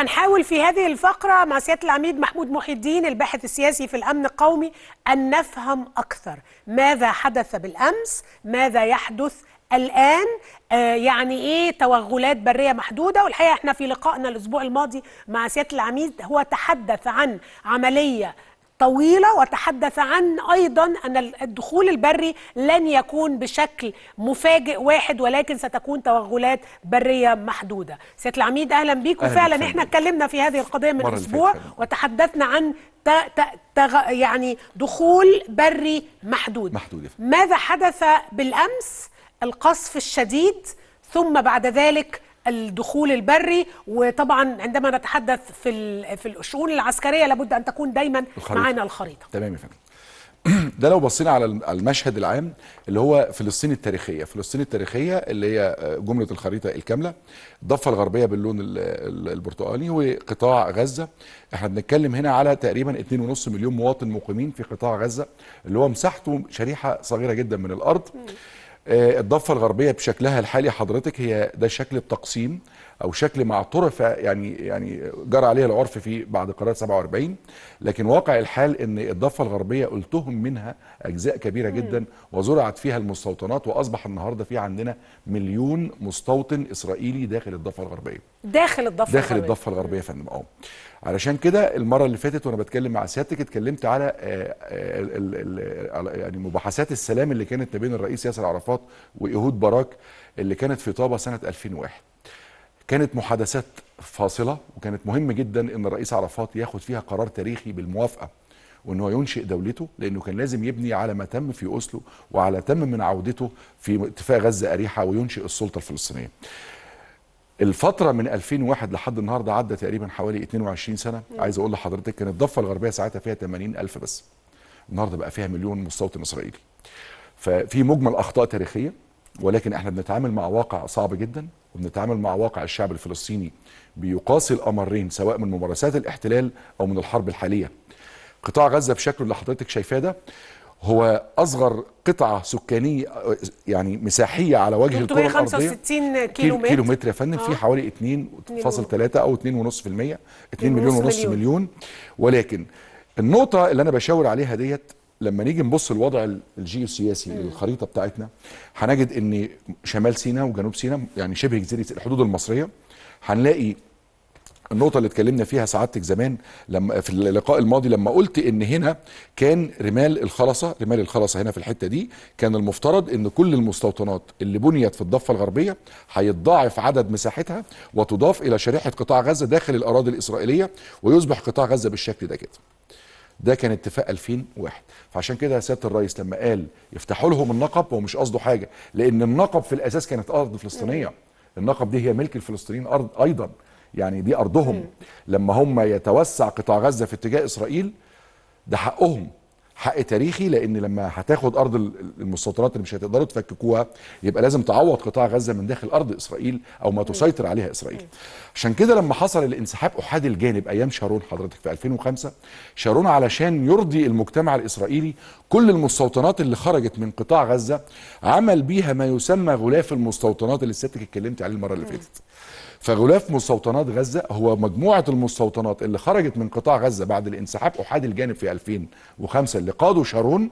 هنحاول في هذه الفقرة مع سيادة العميد محمود محي الدين الباحث السياسي في الأمن القومي أن نفهم أكثر ماذا حدث بالأمس ماذا يحدث الآن آه، يعني إيه توغلات برية محدودة والحقيقة إحنا في لقائنا الأسبوع الماضي مع سيادة العميد هو تحدث عن عملية طويلة وتحدث عن أيضا أن الدخول البري لن يكون بشكل مفاجئ واحد ولكن ستكون توغلات برية محدودة سيادة العميد أهلا بيك وفعلا إحنا اتكلمنا في هذه القضية من أسبوع وتحدثنا عن تا تا تا يعني دخول بري محدود محدودة. ماذا حدث بالأمس القصف الشديد ثم بعد ذلك الدخول البري وطبعا عندما نتحدث في في الشؤون العسكريه لابد ان تكون دايما الخريطة. معنا الخريطه تمام يا فندم ده لو بصينا على المشهد العام اللي هو فلسطين التاريخيه، فلسطين التاريخيه اللي هي آه، جمله الخريطه الكامله، الضفه الغربيه باللون البرتقالي وقطاع غزه، احنا بنتكلم هنا على تقريبا 2.5 مليون مواطن مقيمين في قطاع غزه اللي هو مساحته شريحه صغيره جدا من الارض. آه، الضفه الغربيه بشكلها الحالي حضرتك هي ده شكل التقسيم او شكل ما اعترف يعني يعني جرى عليه العرف في بعد قرار 47 لكن واقع الحال ان الضفه الغربيه التهم منها اجزاء كبيره جدا وزرعت فيها المستوطنات واصبح النهارده في عندنا مليون مستوطن اسرائيلي داخل الضفه الغربيه داخل الضفه داخل الضفه الغربيه يا فندم اه علشان كده المره اللي فاتت وانا بتكلم مع سيادتك اتكلمت على آه، آه، ال ال يعني مباحثات السلام اللي كانت ما بين الرئيس ياسر عرفات وايهود باراك اللي كانت في طابه سنه 2001 كانت محادثات فاصله وكانت مهم جدا ان الرئيس عرفات ياخد فيها قرار تاريخي بالموافقه وان هو ينشئ دولته لانه كان لازم يبني على ما تم في اوسلو وعلى تم من عودته في اتفاق غزه اريحه وينشئ السلطه الفلسطينيه الفترة من 2001 لحد النهاردة عدى تقريبا حوالي 22 سنة عايز أقول لحضرتك كانت الضفة الغربية ساعتها فيها 80 ألف بس النهاردة بقى فيها مليون مستوطن إسرائيلي ففي مجمل أخطاء تاريخية ولكن احنا بنتعامل مع واقع صعب جدا وبنتعامل مع واقع الشعب الفلسطيني بيقاسي الأمرين سواء من ممارسات الاحتلال أو من الحرب الحالية قطاع غزة بشكله اللي حضرتك شايفاه ده هو اصغر قطعه سكانيه يعني مساحيه على وجه الكره الارضيه 365 كيلو متر كيلو متر يا فندم في آه. حوالي 2.3 او 2.5% 2, مليون ونص مليون ولكن النقطه اللي انا بشاور عليها ديت لما نيجي نبص الوضع الجيوسياسي الخريطه بتاعتنا هنجد ان شمال سيناء وجنوب سيناء يعني شبه جزيره الحدود المصريه هنلاقي النقطة اللي اتكلمنا فيها سعادتك زمان لما في اللقاء الماضي لما قلت ان هنا كان رمال الخلصة رمال الخلصة هنا في الحتة دي كان المفترض ان كل المستوطنات اللي بنيت في الضفة الغربية هيتضاعف عدد مساحتها وتضاف الى شريحة قطاع غزة داخل الاراضي الاسرائيلية ويصبح قطاع غزة بالشكل ده كده ده كان اتفاق 2001 فعشان كده سياده الرئيس لما قال يفتحوا لهم النقب هو مش قصده حاجه لان النقب في الاساس كانت ارض فلسطينيه النقب دي هي ملك الفلسطينيين ارض ايضا يعني دي ارضهم م. لما هم يتوسع قطاع غزه في اتجاه اسرائيل ده حقهم حق تاريخي لان لما هتاخد ارض المستوطنات اللي مش هتقدروا تفككوها يبقى لازم تعوض قطاع غزه من داخل ارض اسرائيل او ما تسيطر عليها اسرائيل. عشان كده لما حصل الانسحاب احادي الجانب ايام شارون حضرتك في 2005 شارون علشان يرضي المجتمع الاسرائيلي كل المستوطنات اللي خرجت من قطاع غزه عمل بيها ما يسمى غلاف المستوطنات اللي سيادتك اتكلمت عليه المره اللي فاتت. فغلاف مستوطنات غزه هو مجموعه المستوطنات اللي خرجت من قطاع غزه بعد الانسحاب احادي الجانب في 2005 اللي قاده شارون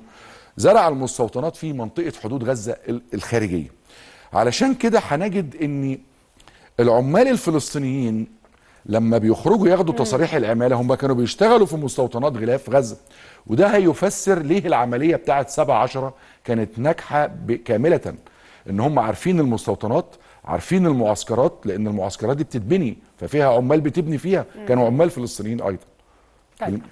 زرع المستوطنات في منطقه حدود غزه الخارجيه علشان كده هنجد ان العمال الفلسطينيين لما بيخرجوا ياخدوا تصاريح العماله هم كانوا بيشتغلوا في مستوطنات غلاف غزه وده هيفسر ليه العمليه بتاعه 7 10 كانت ناجحه كامله ان هم عارفين المستوطنات عارفين المعسكرات لان المعسكرات دي بتتبني ففيها عمال بتبني فيها كانوا عمال فلسطينيين ايضا طيب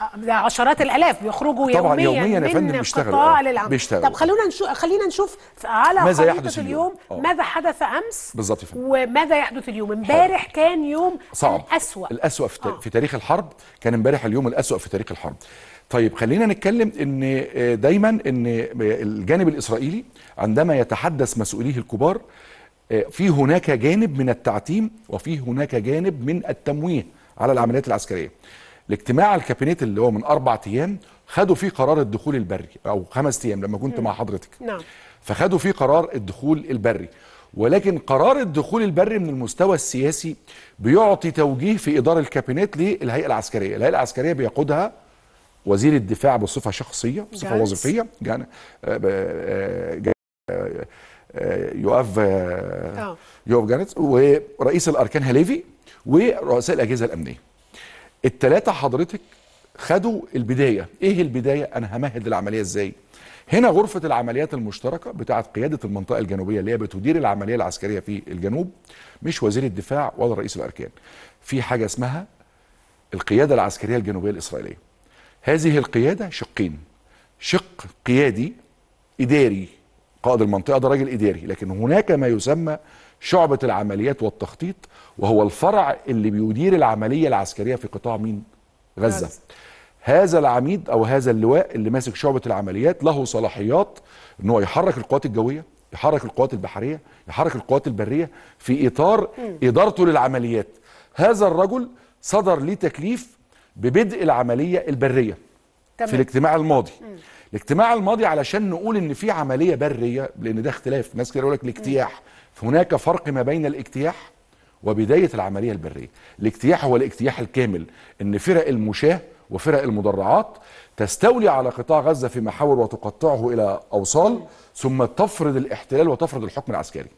آه، ده عشرات الالاف بيخرجوا طبعا يوميا, يوميا يا فندم بيشتغلوا بيشتغلوا طب خلونا نشوف خلينا نشوف على ماذا يحدث اليوم, اليوم. آه. ماذا حدث امس بالظبط وماذا يحدث اليوم امبارح كان يوم صعب الاسوا الاسوا في, آه. في تاريخ الحرب كان امبارح اليوم الاسوا في تاريخ الحرب طيب خلينا نتكلم ان آه، دايما ان الجانب الاسرائيلي عندما يتحدث مسؤوليه الكبار آه، في هناك جانب من التعتيم وفي هناك جانب من التمويه على العمليات العسكريه الاجتماع الكابينيت اللي هو من اربع ايام خدوا فيه قرار الدخول البري او خمس ايام لما كنت م. مع حضرتك نعم فخدوا فيه قرار الدخول البري ولكن قرار الدخول البري من المستوى السياسي بيعطي توجيه في إدارة الكابينيت للهيئة العسكرية الهيئة العسكرية بيقودها وزير الدفاع بصفة شخصية بصفة جانس. وظيفية جان... آه، آه، آه، يوقف آه، آه. يوف جانيتس ورئيس الاركان هاليفي ورؤساء الاجهزه الامنيه الثلاثه حضرتك خدوا البدايه ايه البدايه انا همهد العمليه ازاي هنا غرفة العمليات المشتركة بتاعة قيادة المنطقة الجنوبية اللي هي بتدير العملية العسكرية في الجنوب مش وزير الدفاع ولا رئيس الأركان في حاجة اسمها القيادة العسكرية الجنوبية الإسرائيلية هذه القيادة شقين شق قيادي إداري قائد المنطقه ده راجل اداري لكن هناك ما يسمى شعبه العمليات والتخطيط وهو الفرع اللي بيدير العمليه العسكريه في قطاع مين غزه هذا العميد او هذا اللواء اللي ماسك شعبه العمليات له صلاحيات ان هو يحرك القوات الجويه يحرك القوات البحريه يحرك القوات البريه في اطار ادارته للعمليات هذا الرجل صدر لي تكليف ببدء العمليه البريه تمام. في الاجتماع الماضي مم. الاجتماع الماضي علشان نقول ان في عمليه بريه لان ده اختلاف ناس كتير يقول لك الاجتياح فهناك فرق ما بين الاجتياح وبدايه العمليه البريه الاجتياح هو الاجتياح الكامل ان فرق المشاه وفرق المدرعات تستولي على قطاع غزه في محاور وتقطعه الى اوصال ثم تفرض الاحتلال وتفرض الحكم العسكري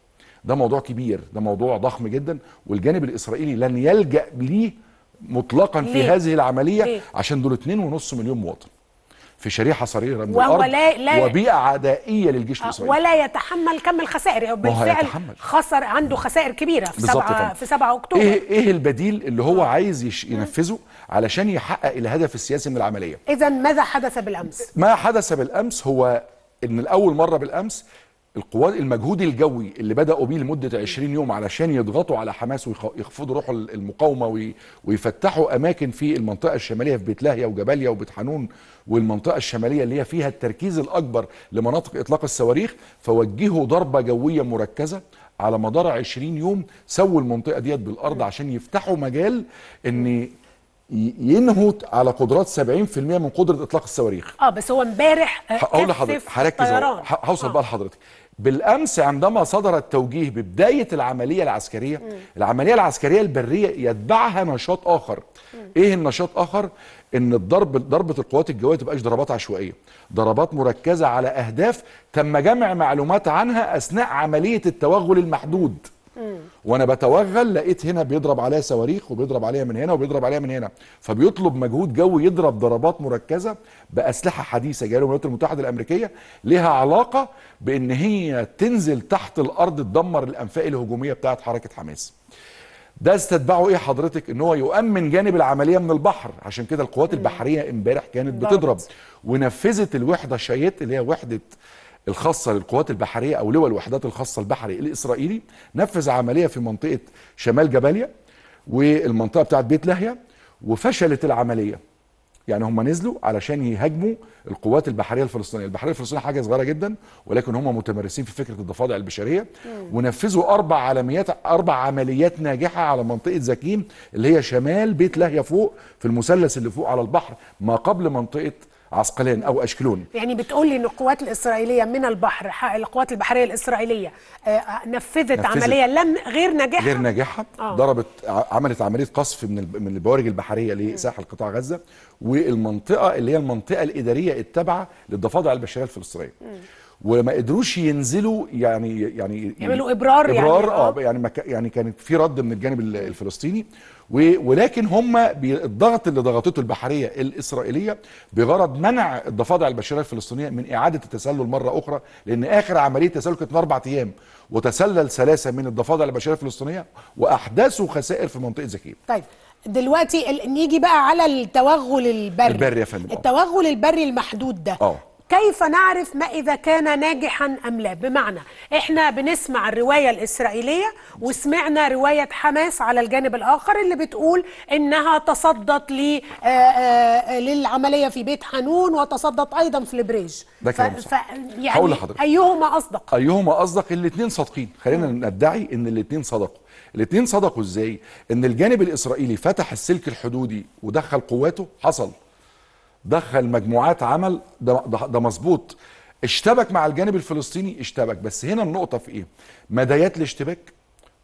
ده موضوع كبير ده موضوع ضخم جدا والجانب الاسرائيلي لن يلجا ليه مطلقا في هذه العمليه ليه؟ عشان دول 2.5 مليون مواطن في شريحه صغيره من الارض لا لا وبيئه عدائيه للجيش آه، الاسرائيلي ولا يتحمل كم الخسائر بالفعل خسر عنده خسائر كبيره في 7 في 7 اكتوبر ايه ايه البديل اللي هو آه. عايز ينفذه علشان يحقق الهدف السياسي من العمليه اذا ماذا حدث بالامس ما حدث بالامس هو ان الاول مره بالامس القوات المجهود الجوي اللي بداوا بيه لمده 20 يوم علشان يضغطوا على حماس ويخفضوا روح المقاومه ويفتحوا اماكن في المنطقه الشماليه في بيت لاهيا وجباليا وبيت حنون والمنطقه الشماليه اللي هي فيها التركيز الاكبر لمناطق اطلاق الصواريخ فوجهوا ضربه جويه مركزه على مدار 20 يوم سووا المنطقه ديت بالارض عشان يفتحوا مجال ان ينهوا على قدرات 70% من قدره اطلاق الصواريخ اه بس هو امبارح هقول لحضرتك هركز هوصل آه. بقى لحضرتك بالامس عندما صدر التوجيه ببدايه العمليه العسكريه م. العمليه العسكريه البريه يتبعها نشاط اخر م. ايه النشاط اخر ان الضرب ضربه القوات الجويه تبقاش ضربات عشوائيه ضربات مركزه على اهداف تم جمع معلومات عنها اثناء عمليه التوغل المحدود وانا بتوغل لقيت هنا بيضرب عليها صواريخ وبيضرب عليها من هنا وبيضرب عليها من هنا فبيطلب مجهود جوي يضرب ضربات مركزه باسلحه حديثه جايه من الولايات المتحده الامريكيه لها علاقه بان هي تنزل تحت الارض تدمر الانفاق الهجوميه بتاعه حركه حماس ده استتبعه ايه حضرتك ان هو يؤمن جانب العمليه من البحر عشان كده القوات البحريه امبارح كانت بتضرب ونفذت الوحده شيت اللي هي وحده الخاصه للقوات البحريه او لواء الوحدات الخاصه البحري الاسرائيلي نفذ عمليه في منطقه شمال جباليا والمنطقه بتاعت بيت لاهيا وفشلت العمليه يعني هم نزلوا علشان يهاجموا القوات البحريه الفلسطينيه، البحريه الفلسطينيه حاجه صغيره جدا ولكن هم متمرسين في فكره الضفادع البشريه ونفذوا اربع عمليات اربع عمليات ناجحه على منطقه زكيم اللي هي شمال بيت لاهيا فوق في المثلث اللي فوق على البحر ما قبل منطقه عسقلان او اشكلون يعني بتقول لي ان القوات الاسرائيليه من البحر القوات البحريه الاسرائيليه آه، آه، نفذت, نفذت عمليه لم غير ناجحه غير ناجحه آه. ضربت عملت عمليه قصف من من البوارج البحريه لساحل قطاع غزه والمنطقه اللي هي المنطقه الاداريه التابعه للضفادع البشريه الفلسطينيه وما قدروش ينزلوا يعني يعني يعملوا ابرار, يعني، إبرار يعني اه يعني يعني كانت في رد من الجانب الفلسطيني ولكن هم الضغط اللي ضغطته البحريه الاسرائيليه بغرض منع الضفادع البشريه الفلسطينيه من اعاده التسلل مره اخرى لان اخر عمليه تسلل كانت من اربع ايام وتسلل ثلاثه من الضفادع البشريه الفلسطينيه واحدثوا خسائر في منطقه زكيم. طيب دلوقتي نيجي بقى على التوغل البري البري يا فندم التوغل البري المحدود ده أوه. كيف نعرف ما إذا كان ناجحا أم لا بمعنى إحنا بنسمع الرواية الإسرائيلية وسمعنا رواية حماس على الجانب الآخر اللي بتقول إنها تصدت آه، آه، للعملية في بيت حنون وتصدت أيضا في البريج ده كلام ف... يعني هقول لحضرتك أيهما أصدق أيهما أصدق الاثنين صادقين خلينا ندعي إن الاثنين صدقوا الاثنين صدقوا إزاي إن الجانب الإسرائيلي فتح السلك الحدودي ودخل قواته حصل دخل مجموعات عمل ده ده مظبوط اشتبك مع الجانب الفلسطيني اشتبك بس هنا النقطه في ايه مدايات الاشتباك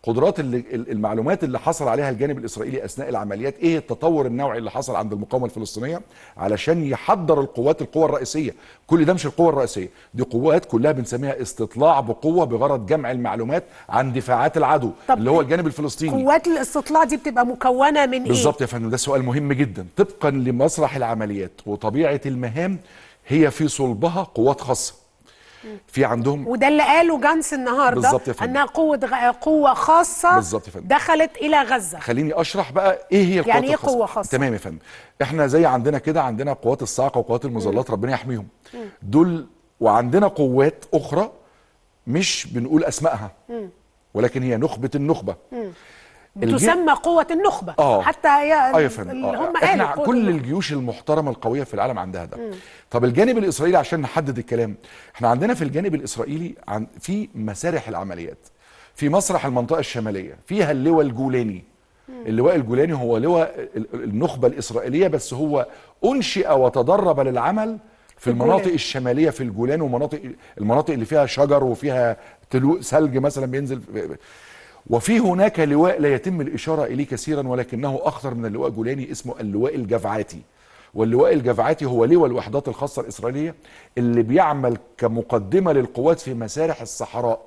قدرات اللي المعلومات اللي حصل عليها الجانب الاسرائيلي اثناء العمليات ايه التطور النوعي اللي حصل عند المقاومه الفلسطينيه علشان يحضر القوات القوى الرئيسيه كل ده مش القوى الرئيسيه دي قوات كلها بنسميها استطلاع بقوه بغرض جمع المعلومات عن دفاعات العدو اللي هو الجانب الفلسطيني قوات الاستطلاع دي بتبقى مكونه من ايه بالظبط يا فندم ده سؤال مهم جدا طبقا لمسرح العمليات وطبيعه المهام هي في صلبها قوات خاصه في عندهم وده اللي قاله جانس النهارده بالظبط يا فندم انها قوه غ... قوه خاصه بالظبط يا فندم دخلت الى غزه خليني اشرح بقى ايه هي القوات يعني ايه قوه خاصه تمام يا فندم احنا زي عندنا كده عندنا قوات الصاعقه وقوات المظلات ربنا يحميهم دول وعندنا قوات اخرى مش بنقول اسمائها ولكن هي نخبه النخبه م. تسمى قوة النخبة آه. حتى هي آه فهم. آه. هم احنا كل النخبة. الجيوش المحترمة القوية في العالم عندها ده طب الجانب الإسرائيلي عشان نحدد الكلام احنا عندنا في الجانب الإسرائيلي عن في مسارح العمليات في مسرح المنطقة الشمالية فيها اللواء الجولاني اللواء الجولاني هو لواء النخبة الإسرائيلية بس هو أنشئ وتدرب للعمل في المناطق الشماليه في الجولان ومناطق المناطق اللي فيها شجر وفيها تلو ثلج مثلا بينزل وفي هناك لواء لا يتم الإشارة إليه كثيرا ولكنه أخطر من اللواء الجولاني اسمه اللواء الجفعاتي واللواء الجفعاتي هو لواء الوحدات الخاصة الإسرائيلية اللي بيعمل كمقدمة للقوات في مسارح الصحراء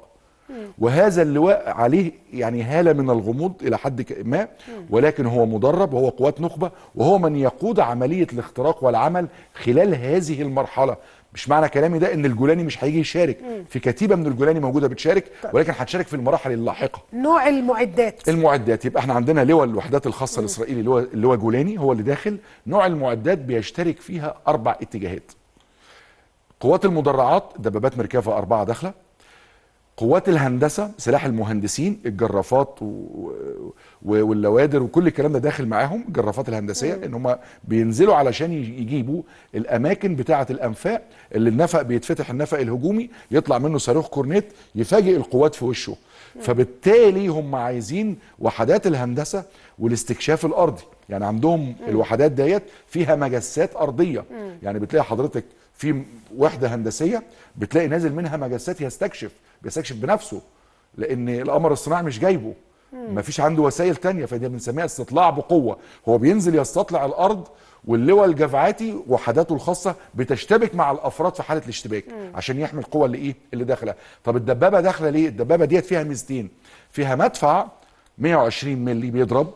وهذا اللواء عليه يعني هالة من الغموض إلى حد ما ولكن هو مدرب وهو قوات نخبة وهو من يقود عملية الاختراق والعمل خلال هذه المرحلة مش معنى كلامي ده ان الجولاني مش هيجي يشارك مم. في كتيبه من الجولاني موجوده بتشارك طيب. ولكن هتشارك في المراحل اللاحقه نوع المعدات المعدات يبقى احنا عندنا لواء الوحدات الخاصه مم. الاسرائيلي اللي هو جولاني هو اللي داخل نوع المعدات بيشترك فيها اربع اتجاهات قوات المدرعات دبابات مركافه اربعه داخله قوات الهندسه سلاح المهندسين الجرافات و... واللوادر وكل الكلام ده داخل معاهم الجرافات الهندسيه ان هم بينزلوا علشان يجيبوا الاماكن بتاعه الانفاق اللي النفق بيتفتح النفق الهجومي يطلع منه صاروخ كورنيت يفاجئ القوات في وشه فبالتالي هم عايزين وحدات الهندسه والاستكشاف الارضي يعني عندهم الوحدات ديت فيها مجسات ارضيه يعني بتلاقي حضرتك في وحده هندسيه بتلاقي نازل منها مجسات يستكشف بيستكشف بنفسه لان القمر الصناعي مش جايبه مفيش عنده وسائل تانية فدي بنسميها استطلاع بقوه هو بينزل يستطلع الارض واللواء الجفعاتي وحداته الخاصه بتشتبك مع الافراد في حاله الاشتباك مم. عشان يحمي القوه اللي ايه اللي داخله طب الدبابه داخله ليه الدبابه ديت فيها ميزتين فيها مدفع 120 مللي بيضرب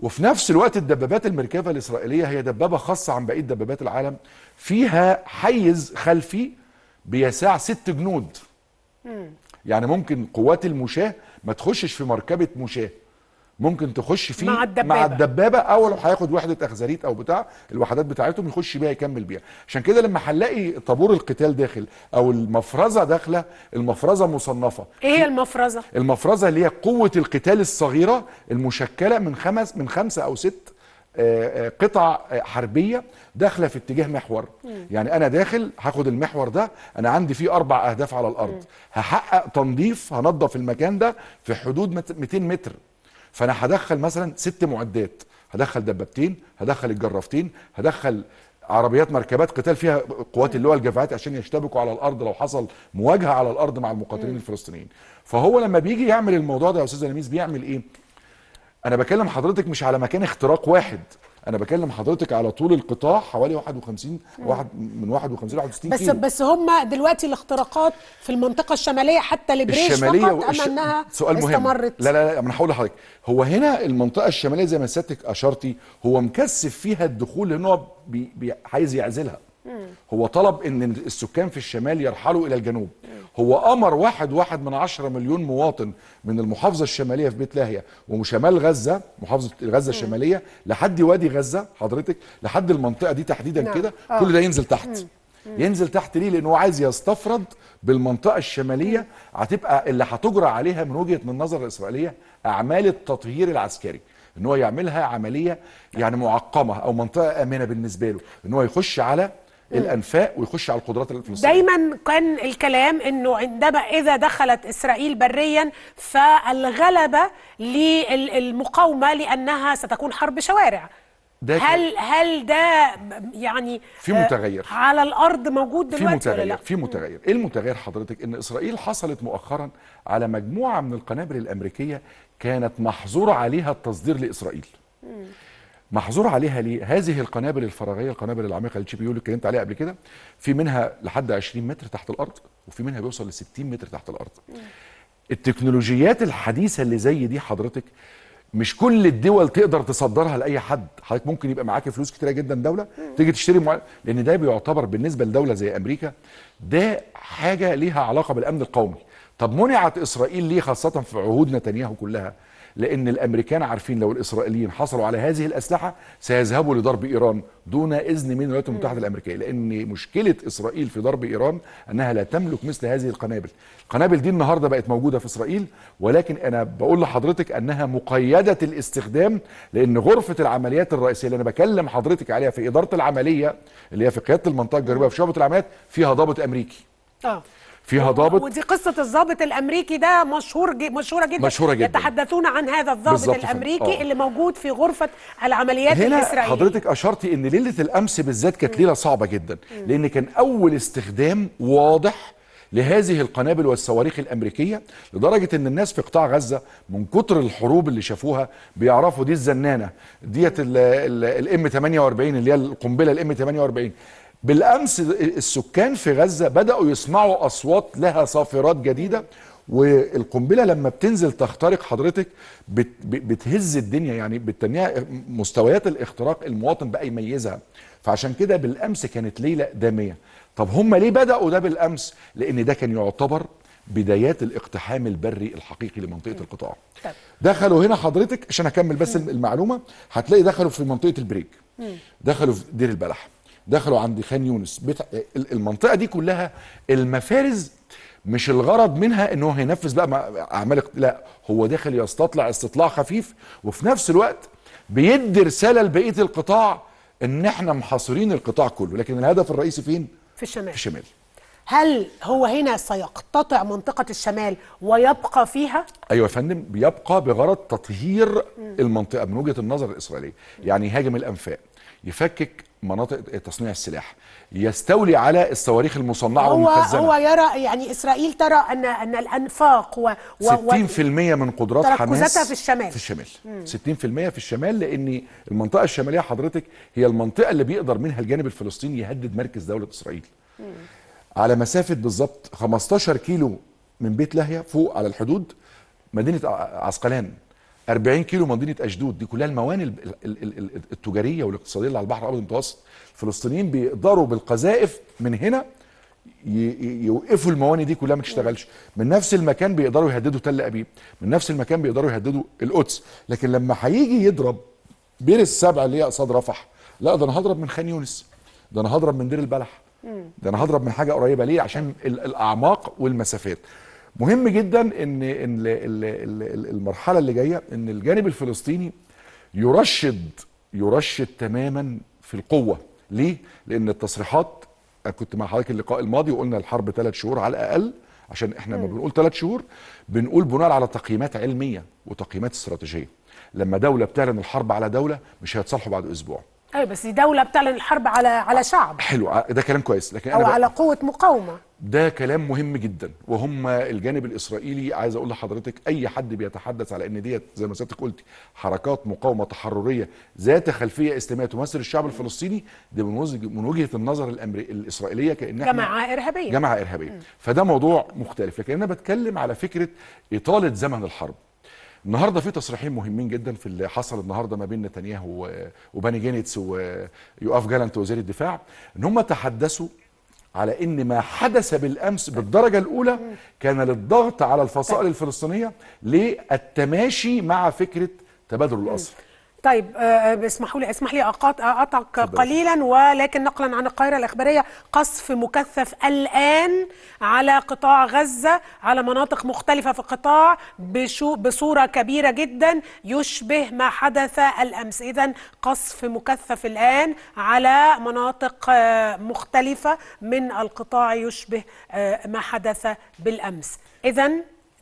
وفي نفس الوقت الدبابات المركبه الاسرائيليه هي دبابه خاصه عن بقيه دبابات العالم فيها حيز خلفي بيساع ست جنود يعني ممكن قوات المشاه ما تخشش في مركبه مشاه ممكن تخش فيه مع الدبابه مع الدبابه او لو هياخد وحده اخزريت او بتاع الوحدات بتاعتهم يخش بيها يكمل بيها عشان كده لما هنلاقي طابور القتال داخل او المفرزه داخله المفرزه مصنفه ايه هي المفرزه المفرزه اللي هي قوه القتال الصغيره المشكله من خمس من خمسه او ست آه، آه، قطع آه، حربيه داخله في اتجاه محور مم. يعني انا داخل هاخد المحور ده انا عندي فيه اربع اهداف على الارض مم. هحقق تنظيف هنظف المكان ده في حدود 200 متر فانا هدخل مثلا ست معدات هدخل دبابتين هدخل الجرافتين هدخل عربيات مركبات قتال فيها قوات اللواء الجفعات عشان يشتبكوا على الارض لو حصل مواجهه على الارض مع المقاتلين الفلسطينيين فهو لما بيجي يعمل الموضوع ده يا استاذ نميس بيعمل ايه انا بكلم حضرتك مش على مكان اختراق واحد انا بكلم حضرتك على طول القطاع حوالي 51 واحد من 51 ل 61 بس كيلو. بس هم دلوقتي الاختراقات في المنطقه الشماليه حتى لبريش الشمالية فقط والش... انها سؤال مهم. استمرت لا لا لا انا هقول لحضرتك هو هنا المنطقه الشماليه زي ما سيادتك اشرتي هو مكثف فيها الدخول لان هو بي... بي... عايز يعزلها هو طلب ان السكان في الشمال يرحلوا الى الجنوب هو امر واحد واحد من عشرة مليون مواطن من المحافظه الشماليه في بيت لاهيا وشمال غزه محافظه غزه الشماليه لحد وادي غزه حضرتك لحد المنطقه دي تحديدا نعم. كده آه. كل ده ينزل تحت ينزل تحت ليه لانه عايز يستفرد بالمنطقه الشماليه هتبقى اللي هتجرى عليها من وجهه من النظر الاسرائيليه اعمال التطهير العسكري ان هو يعملها عمليه يعني معقمه او منطقه امنه بالنسبه له ان هو يخش على الانفاق ويخش على القدرات الفلسطينيه دايما كان الكلام انه عندما اذا دخلت اسرائيل بريا فالغلبه للمقاومه لانها ستكون حرب شوارع ده هل هل ده يعني في آه، متغير على الارض موجود دلوقتي في متغير ولا لا؟ في متغير ايه المتغير حضرتك ان اسرائيل حصلت مؤخرا على مجموعه من القنابل الامريكيه كانت محظور عليها التصدير لاسرائيل محظور عليها ليه؟ هذه القنابل الفراغيه القنابل العميقه اللي بي اللي اتكلمت عليها قبل كده في منها لحد 20 متر تحت الارض وفي منها بيوصل ل 60 متر تحت الارض. التكنولوجيات الحديثه اللي زي دي حضرتك مش كل الدول تقدر تصدرها لاي حد، حضرتك ممكن يبقى معاك فلوس كتيره جدا دوله تيجي تشتري معل... لان ده بيعتبر بالنسبه لدوله زي امريكا ده حاجه ليها علاقه بالامن القومي. طب منعت اسرائيل ليه خاصه في عهود نتنياهو كلها؟ لأن الأمريكان عارفين لو الإسرائيليين حصلوا على هذه الأسلحة سيذهبوا لضرب إيران دون إذن من الولايات المتحدة الأمريكية لأن مشكلة إسرائيل في ضرب إيران أنها لا تملك مثل هذه القنابل القنابل دي النهاردة بقت موجودة في إسرائيل ولكن أنا بقول لحضرتك أنها مقيدة الاستخدام لأن غرفة العمليات الرئيسية اللي أنا بكلم حضرتك عليها في إدارة العملية اللي هي في قيادة المنطقة الجنوبية في شعبة العمليات فيها ضابط أمريكي آه. فيها ضابط ودي قصه الضابط الامريكي ده مشهور جي مشهوره جدا مشهوره جدا يتحدثون عن هذا الضابط الامريكي آه. اللي موجود في غرفه العمليات هنا الاسرائيليه حضرتك اشرتي ان ليله الامس بالذات كانت ليله صعبه جدا م. لان كان اول استخدام واضح لهذه القنابل والصواريخ الامريكيه لدرجه ان الناس في قطاع غزه من كتر الحروب اللي شافوها بيعرفوا دي الزنانه ديت الام 48 اللي هي القنبله الام 48 بالامس السكان في غزه بداوا يسمعوا اصوات لها صافرات جديده والقنبله لما بتنزل تخترق حضرتك بتهز الدنيا يعني بتنيها مستويات الاختراق المواطن بقى يميزها فعشان كده بالامس كانت ليله داميه طب هم ليه بداوا ده بالامس لان ده كان يعتبر بدايات الاقتحام البري الحقيقي لمنطقه القطاع دخلوا هنا حضرتك عشان اكمل بس المعلومه هتلاقي دخلوا في منطقه البريك دخلوا في دير البلح دخلوا عند خان يونس بتا... المنطقه دي كلها المفارز مش الغرض منها ان هو هينفذ بقى اعمال لا هو داخل يستطلع استطلاع خفيف وفي نفس الوقت بيدي رساله لبقيه القطاع ان احنا محاصرين القطاع كله لكن الهدف الرئيسي فين في الشمال في الشمال هل هو هنا سيقتطع منطقة الشمال ويبقى فيها؟ أيوة يا فندم بيبقى بغرض تطهير م. المنطقة من وجهة النظر الإسرائيلية يعني هاجم الأنفاق يفكك مناطق تصنيع السلاح يستولي على الصواريخ المصنعه هو والمخزنه هو يرى يعني اسرائيل ترى ان ان الانفاق و, و 60% من قدرات حماس في الشمال في الشمال مم. 60% في الشمال لان المنطقه الشماليه حضرتك هي المنطقه اللي بيقدر منها الجانب الفلسطيني يهدد مركز دوله اسرائيل مم. على مسافه بالظبط 15 كيلو من بيت لاهيا فوق على الحدود مدينه عسقلان 40 كيلو مدينه اشدود دي كلها الموانئ التجاريه والاقتصاديه اللي على البحر الابيض المتوسط الفلسطينيين بيقدروا بالقذائف من هنا يوقفوا الموانئ دي كلها ما تشتغلش من نفس المكان بيقدروا يهددوا تل ابيب من نفس المكان بيقدروا يهددوا القدس لكن لما هيجي يضرب بير السبع اللي هي قصاد رفح لا ده انا هضرب من خان يونس ده انا هضرب من دير البلح ده انا هضرب من حاجه قريبه ليه عشان الاعماق والمسافات مهم جدا ان ان المرحله اللي جايه ان الجانب الفلسطيني يرشد يرشد تماما في القوه ليه؟ لان التصريحات كنت مع حضرتك اللقاء الماضي وقلنا الحرب ثلاث شهور على الاقل عشان احنا لما بنقول ثلاث شهور بنقول بناء على تقييمات علميه وتقييمات استراتيجيه لما دوله بتعلن الحرب على دوله مش هيتصالحوا بعد اسبوع ايوه بس دي دوله بتعلن الحرب على على شعب حلو آه، ده كلام كويس لكن او على قوه مقاومه ده كلام مهم جدا وهم الجانب الاسرائيلي عايز اقول لحضرتك اي حد بيتحدث على ان ديت زي ما سيادتك قلتي حركات مقاومه تحرريه ذات خلفيه اسلاميه تمثل الشعب الفلسطيني ده من وجهه النظر الأمري الاسرائيليه كان جماعه ارهابيه جماعه ارهابيه فده موضوع مختلف لكن انا بتكلم على فكره اطاله زمن الحرب النهارده في تصريحين مهمين جدا في اللي حصل النهارده ما بين نتنياهو وباني جينيتس ويوقف جالنت وزير الدفاع ان هم تحدثوا على ان ما حدث بالامس بالدرجه الاولى كان للضغط على الفصائل الفلسطينيه للتماشي مع فكره تبادل الاسر طيب آه، آه، اسمحوا لي اسمح لي اقاطعك قليلا ولكن نقلا عن القاهره الاخباريه قصف مكثف الان على قطاع غزه على مناطق مختلفه في القطاع بصوره كبيره جدا يشبه ما حدث الامس اذا قصف مكثف الان على مناطق آه، مختلفه من القطاع يشبه ما حدث بالامس اذا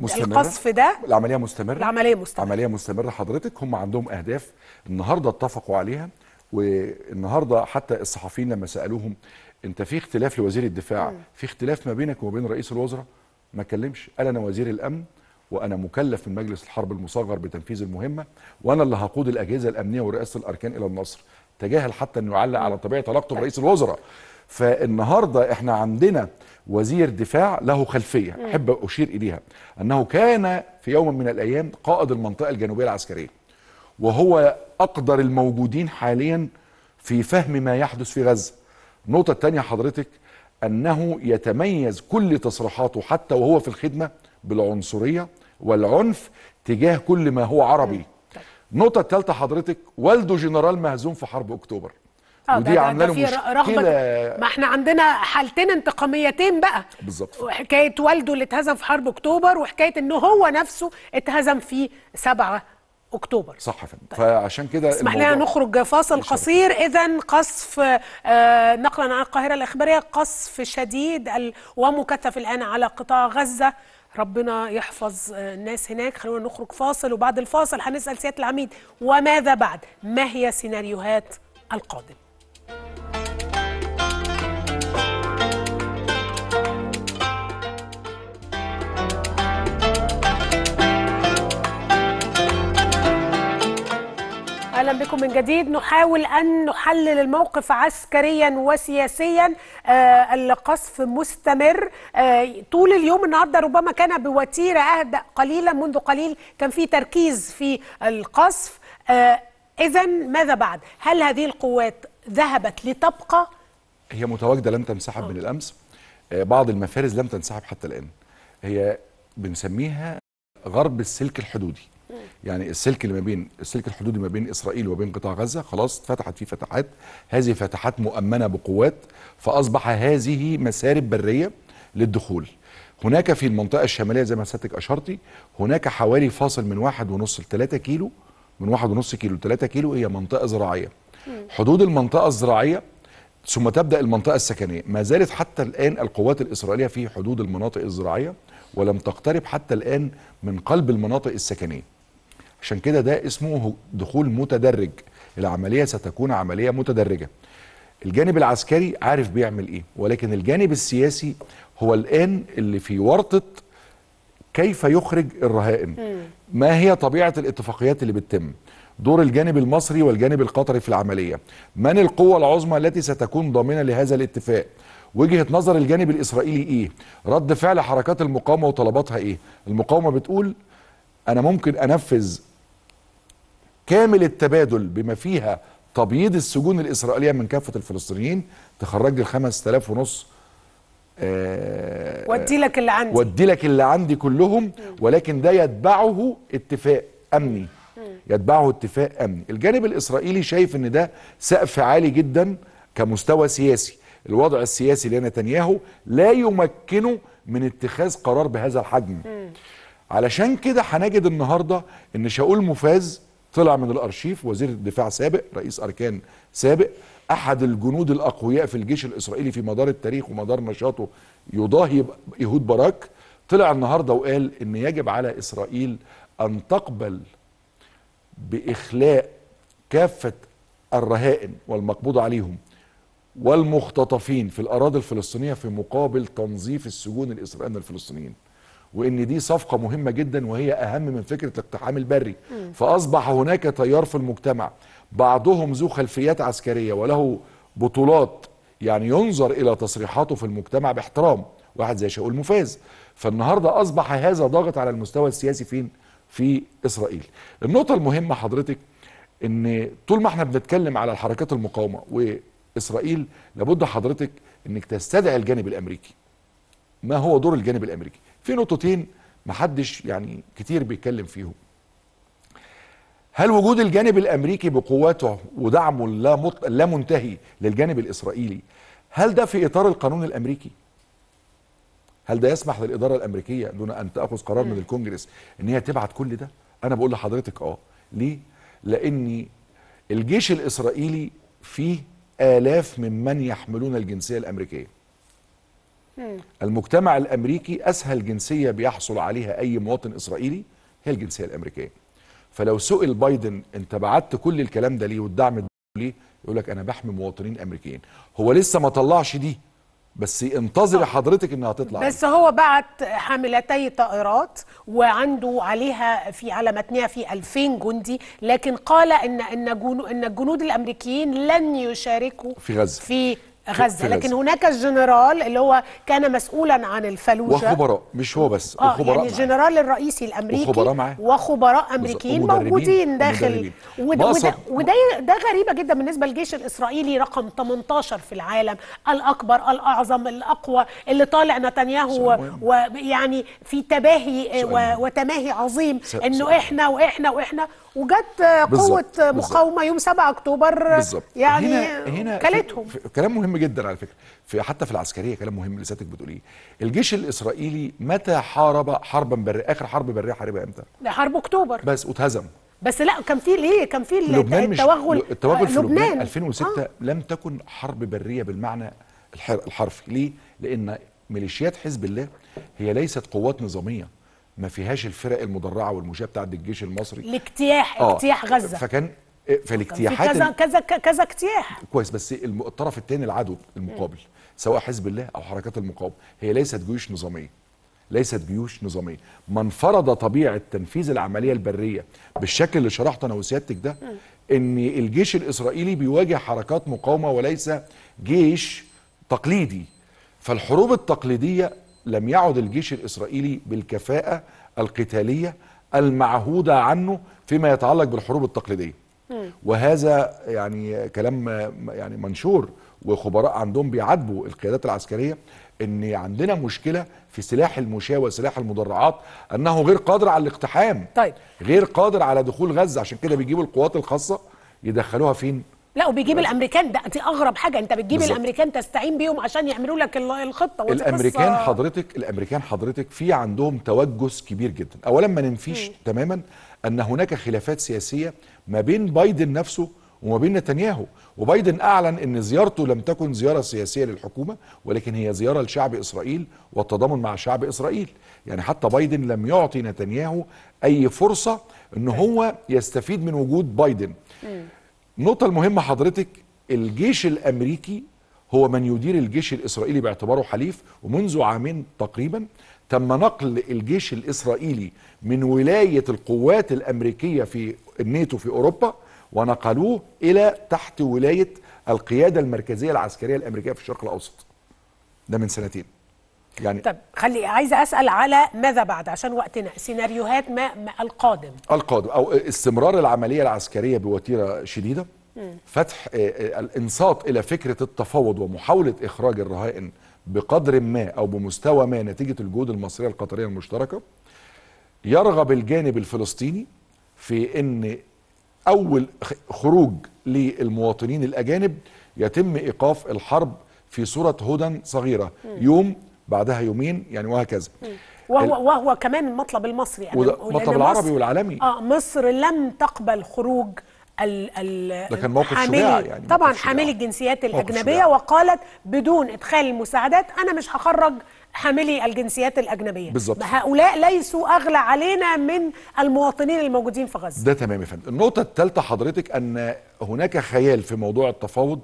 مستمرة القصف ده العملية مستمرة العملية مستمرة عملية مستمرة حضرتك هم عندهم أهداف النهاردة اتفقوا عليها والنهاردة حتى الصحفيين لما سألوهم أنت في اختلاف لوزير الدفاع م. في اختلاف ما بينك وما بين رئيس الوزراء ما كلمش قال أنا وزير الأمن وانا مكلف من مجلس الحرب المصغر بتنفيذ المهمه وانا اللي هقود الاجهزه الامنيه ورئاسه الاركان الى النصر تجاهل حتى انه يعلق على طبيعه علاقته برئيس الوزراء فالنهارده احنا عندنا وزير دفاع له خلفيه احب اشير اليها انه كان في يوم من الايام قائد المنطقه الجنوبيه العسكريه وهو اقدر الموجودين حاليا في فهم ما يحدث في غزه النقطه الثانيه حضرتك انه يتميز كل تصريحاته حتى وهو في الخدمه بالعنصريه والعنف تجاه كل ما هو عربي طيب. النقطه الثالثه حضرتك والده جنرال مهزوم في حرب اكتوبر آه، ودي عامله له مشكله إيه ما احنا عندنا حالتين انتقاميتين بقى بالظبط وحكايه والده اللي اتهزم في حرب اكتوبر وحكايه انه هو نفسه اتهزم في 7 اكتوبر صح يا فندم طيب. فعشان كده اسمح لنا نخرج فاصل قصير اذا قصف آه، نقلا عن القاهره الاخباريه قصف شديد ومكثف الان على قطاع غزه ربنا يحفظ آه، الناس هناك خلونا نخرج فاصل وبعد الفاصل هنسال سياده العميد وماذا بعد ما هي سيناريوهات القادم اهلا بكم من جديد نحاول ان نحلل الموقف عسكريا وسياسيا آه القصف مستمر آه طول اليوم النهارده ربما كان بوتيره اهدى قليلا منذ قليل كان في تركيز في القصف آه اذا ماذا بعد هل هذه القوات ذهبت لتبقى هي متواجده لم تنسحب من الامس آه، بعض المفارز لم تنسحب حتى الان هي بنسميها غرب السلك الحدودي يعني السلك اللي ما بين السلك الحدودي ما بين اسرائيل وبين قطاع غزه خلاص اتفتحت فيه فتحات هذه فتحات مؤمنه بقوات فاصبح هذه مسارب بريه للدخول هناك في المنطقه الشماليه زي ما سيادتك اشرتي هناك حوالي فاصل من واحد ونص ل كيلو من واحد ونص كيلو ل 3 كيلو هي منطقه زراعيه حدود المنطقه الزراعيه ثم تبدا المنطقه السكنيه ما زالت حتى الان القوات الاسرائيليه في حدود المناطق الزراعيه ولم تقترب حتى الان من قلب المناطق السكنيه عشان كده ده اسمه دخول متدرج العملية ستكون عملية متدرجة الجانب العسكري عارف بيعمل ايه ولكن الجانب السياسي هو الآن اللي في ورطة كيف يخرج الرهائن ما هي طبيعة الاتفاقيات اللي بتتم دور الجانب المصري والجانب القطري في العملية من القوة العظمى التي ستكون ضامنة لهذا الاتفاق وجهة نظر الجانب الإسرائيلي إيه رد فعل حركات المقاومة وطلباتها إيه المقاومة بتقول أنا ممكن أنفذ كامل التبادل بما فيها تبييض السجون الإسرائيلية من كافة الفلسطينيين تخرج لي 5000 ونص آه، ودي لك اللي عندي ودي لك اللي عندي كلهم ولكن ده يتبعه اتفاق أمني يتبعه اتفاق أمني الجانب الإسرائيلي شايف أن ده سقف عالي جدا كمستوى سياسي الوضع السياسي لنتنياهو لا يمكنه من اتخاذ قرار بهذا الحجم علشان كده هنجد النهارده ان شاؤول مفاز طلع من الارشيف وزير الدفاع سابق رئيس اركان سابق احد الجنود الاقوياء في الجيش الاسرائيلي في مدار التاريخ ومدار نشاطه يضاهي يهود باراك طلع النهارده وقال ان يجب على اسرائيل ان تقبل باخلاء كافه الرهائن والمقبوض عليهم والمختطفين في الاراضي الفلسطينيه في مقابل تنظيف السجون الاسرائيلية الفلسطينيين وان دي صفقه مهمه جدا وهي اهم من فكره الاقتحام البري فاصبح هناك تيار في المجتمع بعضهم ذو خلفيات عسكريه وله بطولات يعني ينظر الى تصريحاته في المجتمع باحترام واحد زي شاول مفاز فالنهارده اصبح هذا ضاغط على المستوى السياسي فين في اسرائيل النقطه المهمه حضرتك ان طول ما احنا بنتكلم على الحركات المقاومه واسرائيل لابد حضرتك انك تستدعي الجانب الامريكي ما هو دور الجانب الامريكي في نقطتين محدش يعني كتير بيتكلم فيهم هل وجود الجانب الامريكي بقواته ودعمه لا, مط... لا منتهي للجانب الاسرائيلي هل ده في اطار القانون الامريكي هل ده يسمح للاداره الامريكيه دون ان تاخذ قرار من الكونجرس ان هي تبعت كل ده انا بقول لحضرتك اه ليه لان الجيش الاسرائيلي فيه الاف ممن يحملون الجنسيه الامريكيه إيه. المجتمع الامريكي اسهل جنسيه بيحصل عليها اي مواطن اسرائيلي هي الجنسيه الامريكيه فلو سئل بايدن انت بعت كل الكلام ده ليه والدعم ده ليه يقول لك انا بحمي مواطنين امريكيين هو لسه ما طلعش دي بس انتظر حضرتك انها تطلع بس عليك. هو بعت حاملتي طائرات وعنده عليها في على متنها في 2000 جندي لكن قال ان ان ان الجنود الامريكيين لن يشاركوا في غزه في غزه لكن غزة. هناك الجنرال اللي هو كان مسؤولا عن الفلوجه وخبراء مش هو بس آه وخبراء يعني الجنرال الرئيسي الامريكي وخبراء معاه وخبراء امريكيين موجودين داخل وده, وده ده غريبه جدا بالنسبه للجيش الاسرائيلي رقم 18 في العالم الاكبر الاعظم الاقوى اللي طالع نتنياهو ويعني في تباهي وتماهي عظيم انه احنا واحنا واحنا وجت قوه مقاومه يوم 7 اكتوبر بالزبط. يعني هنا هنا كلتهم في كلام مهم جدا على فكره في حتى في العسكريه كلام مهم اللي سيادتك بتقوليه الجيش الاسرائيلي متى حارب حربا بريه اخر حرب بريه حاربها امتى حرب اكتوبر بس واتهزم بس لا كان في ليه كان في لبنان التوغل التوغل في لبنان, لبنان 2006 آه. لم تكن حرب بريه بالمعنى الحرفي ليه لان ميليشيات حزب الله هي ليست قوات نظاميه ما فيهاش الفرق المدرعه والمشاه بتاعه الجيش المصري الاجتياح آه. اجتياح غزه فكان فالاجتياحات كذا كذا كذا اجتياح كويس بس الطرف الثاني العدو المقابل م. سواء حزب الله او حركات المقاومه هي ليست جيوش نظاميه ليست جيوش نظاميه من فرض طبيعه تنفيذ العمليه البريه بالشكل اللي شرحته انا وسيادتك ده م. ان الجيش الاسرائيلي بيواجه حركات مقاومه وليس جيش تقليدي فالحروب التقليديه لم يعد الجيش الإسرائيلي بالكفاءة القتالية المعهودة عنه فيما يتعلق بالحروب التقليدية وهذا يعني كلام يعني منشور وخبراء عندهم بيعاتبوا القيادات العسكرية ان عندنا مشكله في سلاح المشاه وسلاح المدرعات انه غير قادر على الاقتحام طيب غير قادر على دخول غزه عشان كده بيجيبوا القوات الخاصه يدخلوها فين لا وبيجيب بس. الامريكان ده دي اغرب حاجه انت بتجيب بالزبط. الامريكان تستعين بيهم عشان يعملوا لك الخطه الامريكان قصة... حضرتك الامريكان حضرتك في عندهم توجس كبير جدا اولا ما ننفيش م. تماما ان هناك خلافات سياسيه ما بين بايدن نفسه وما بين نتنياهو وبايدن اعلن ان زيارته لم تكن زياره سياسيه للحكومه ولكن هي زياره لشعب اسرائيل والتضامن مع شعب اسرائيل يعني حتى بايدن لم يعطي نتنياهو اي فرصه ان هو يستفيد من وجود بايدن م. النقطة المهمة حضرتك الجيش الأمريكي هو من يدير الجيش الإسرائيلي باعتباره حليف ومنذ عامين تقريبا تم نقل الجيش الإسرائيلي من ولاية القوات الأمريكية في الناتو في أوروبا ونقلوه إلى تحت ولاية القيادة المركزية العسكرية الأمريكية في الشرق الأوسط ده من سنتين يعني طب خلي عايزه اسال على ماذا بعد عشان وقتنا سيناريوهات ما, القادم القادم او استمرار العمليه العسكريه بوتيره شديده م. فتح آه، آه، الانصات الى فكره التفاوض ومحاوله اخراج الرهائن بقدر ما او بمستوى ما نتيجه الجهود المصريه القطريه المشتركه يرغب الجانب الفلسطيني في ان اول خروج للمواطنين الاجانب يتم ايقاف الحرب في صوره هدن صغيره يوم بعدها يومين يعني وهكذا وهو ال... وهو كمان المطلب المصري يعني المطلب العربي والعالمي اه مصر لم تقبل خروج ال ال ده كان موقف شجاع يعني طبعا حاملي الجنسيات الاجنبيه وقالت بدون ادخال المساعدات انا مش هخرج حاملي الجنسيات الاجنبيه بالظبط هؤلاء ليسوا اغلى علينا من المواطنين الموجودين في غزه ده تمام يا فندم النقطه الثالثه حضرتك ان هناك خيال في موضوع التفاوض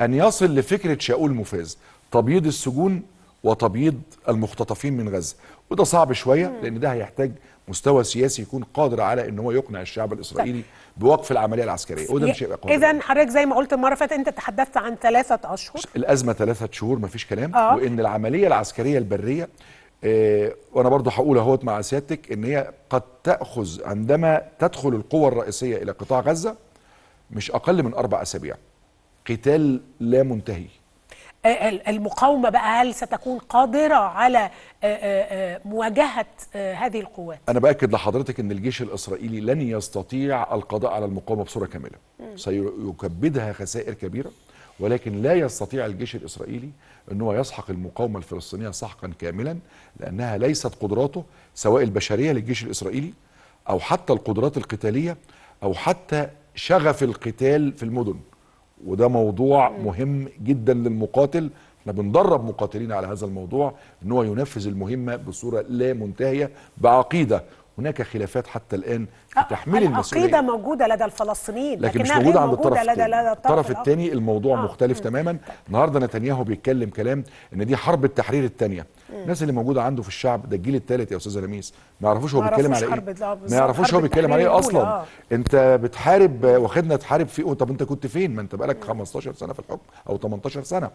ان يصل لفكره شاؤول مفاز تبييض السجون وتبييض المختطفين من غزه وده صعب شويه لان ده هيحتاج مستوى سياسي يكون قادر على ان هو يقنع الشعب الاسرائيلي بوقف العمليه العسكريه وده مش هيبقى اذا حضرتك زي ما قلت المره فاتت انت تحدثت عن ثلاثه اشهر الازمه ثلاثه شهور مفيش كلام آه. وان العمليه العسكريه البريه إيه وانا برضو هقول اهوت مع سيادتك ان هي قد تاخذ عندما تدخل القوى الرئيسيه الى قطاع غزه مش اقل من اربع اسابيع قتال لا منتهي آه، المقاومه بقى هل ستكون قادره على آه، آه، مواجهه هذه القوات؟ انا باكد لحضرتك ان الجيش الاسرائيلي لن يستطيع القضاء على المقاومه بصوره كامله. سيكبدها خسائر كبيره ولكن لا يستطيع الجيش الاسرائيلي ان هو يسحق المقاومه الفلسطينيه سحقا كاملا لانها ليست قدراته سواء البشريه للجيش الاسرائيلي او حتى القدرات القتاليه او حتى شغف القتال في المدن. وده موضوع مهم جدا للمقاتل احنا بندرب مقاتلين على هذا الموضوع ان هو ينفذ المهمه بصوره لا منتهيه بعقيده هناك خلافات حتى الان في تحميل يعني المسؤوليه العقيده موجوده لدى الفلسطينيين لكن, مش موجوده عند الطرف لدى, لدى الطرف الثاني الموضوع آه. مختلف تماما النهارده نتنياهو بيتكلم كلام ان دي حرب التحرير الثانيه الناس اللي موجوده عنده في الشعب ده الجيل الثالث يا استاذه لميس ما يعرفوش هو إيه. بيتكلم على ايه ما يعرفوش هو بيتكلم على ايه اصلا آه. انت بتحارب واخدنا تحارب فيه طب انت كنت فين ما انت بقالك 15 سنه في الحكم او 18 سنه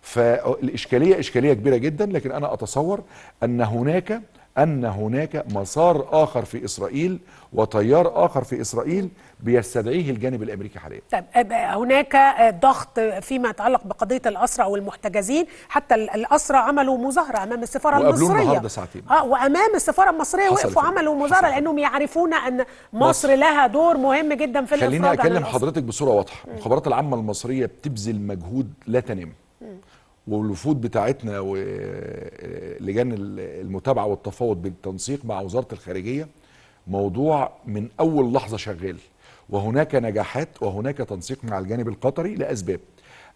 فالاشكاليه اشكاليه كبيره جدا لكن انا اتصور ان هناك ان هناك مسار اخر في اسرائيل وتيار اخر في اسرائيل بيستدعيه الجانب الامريكي حاليا. طيب هناك ضغط فيما يتعلق بقضيه الاسرى او المحتجزين، حتى الاسرى عملوا مظاهره امام السفاره المصريه. النهارده ساعتين. اه وامام السفاره المصريه وقفوا عملوا مظاهره لانهم يعرفون ان مصر, مصر لها دور مهم جدا في الاسرى. خليني اكلم حضرتك بصوره واضحه، المخابرات العامه المصريه بتبذل مجهود لا تنم. والوفود بتاعتنا ولجان آه، المتابعه والتفاوض بالتنسيق مع وزاره الخارجيه موضوع من اول لحظه شغال وهناك نجاحات وهناك تنسيق مع الجانب القطري لأسباب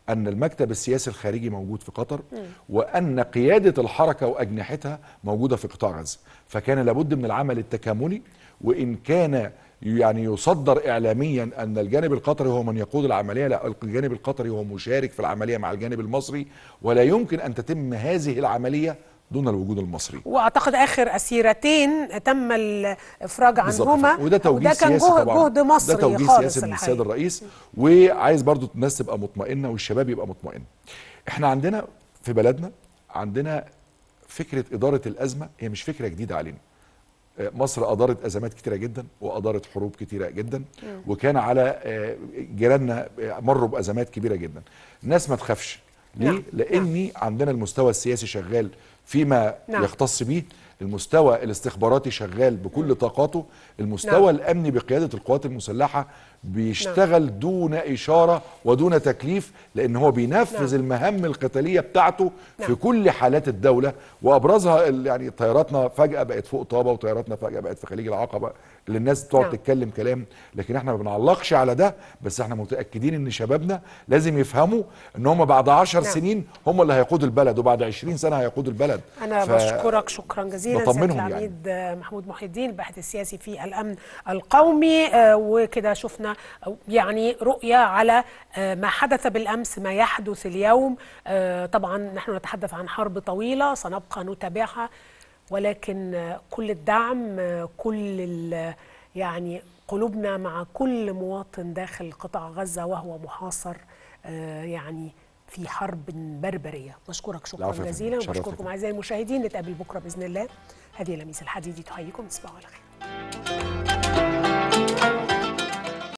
أن المكتب السياسي الخارجي موجود في قطر وأن قيادة الحركة وأجنحتها موجودة في قطاع غزة فكان لابد من العمل التكاملي وإن كان يعني يصدر إعلاميا أن الجانب القطري هو من يقود العملية لا الجانب القطري هو مشارك في العملية مع الجانب المصري ولا يمكن أن تتم هذه العملية دون الوجود المصري واعتقد اخر اسيرتين تم الافراج عنهما وده توجيه وده كان جهد مصري ده توجيه سياسي من السيد الرئيس وعايز برضو الناس تبقى مطمئنه والشباب يبقى مطمئن احنا عندنا في بلدنا عندنا فكره اداره الازمه هي مش فكره جديده علينا آه، مصر ادارت ازمات كتيره جدا وادارت حروب كتيره جدا وكان على آه، جيراننا آه، مروا بازمات كبيره جدا الناس ما تخافش ليه نعم. لاني عندنا المستوى السياسي شغال فيما نعم. يختص به المستوى الاستخباراتي شغال بكل طاقاته المستوى نعم. الامني بقياده القوات المسلحه بيشتغل نعم. دون اشاره ودون تكليف لان هو بينفذ نعم. المهام القتاليه بتاعته نعم. في كل حالات الدوله وابرزها يعني طياراتنا فجاه بقت فوق طابه وطياراتنا فجاه بقت في خليج العقبه اللي الناس نعم. تتكلم كلام لكن احنا ما بنعلقش على ده بس احنا متاكدين ان شبابنا لازم يفهموا ان هم بعد 10 نعم. سنين هم اللي هيقودوا البلد وبعد 20 سنه هيقودوا البلد انا ف... بشكرك شكرا جزيلا سيد يعني. العميد محمود محي الدين الباحث السياسي في الامن القومي آه، وكده شفنا يعني رؤيه على آه، ما حدث بالامس ما يحدث اليوم آه، طبعا نحن نتحدث عن حرب طويله سنبقى نتابعها ولكن كل الدعم كل يعني قلوبنا مع كل مواطن داخل قطاع غزة وهو محاصر آه، يعني في حرب بربرية بشكرك شكرا جزيلا وبشكركم أعزائي المشاهدين نتقابل بكرة بإذن الله هذه لميس الحديدي تحييكم تصبحوا على خير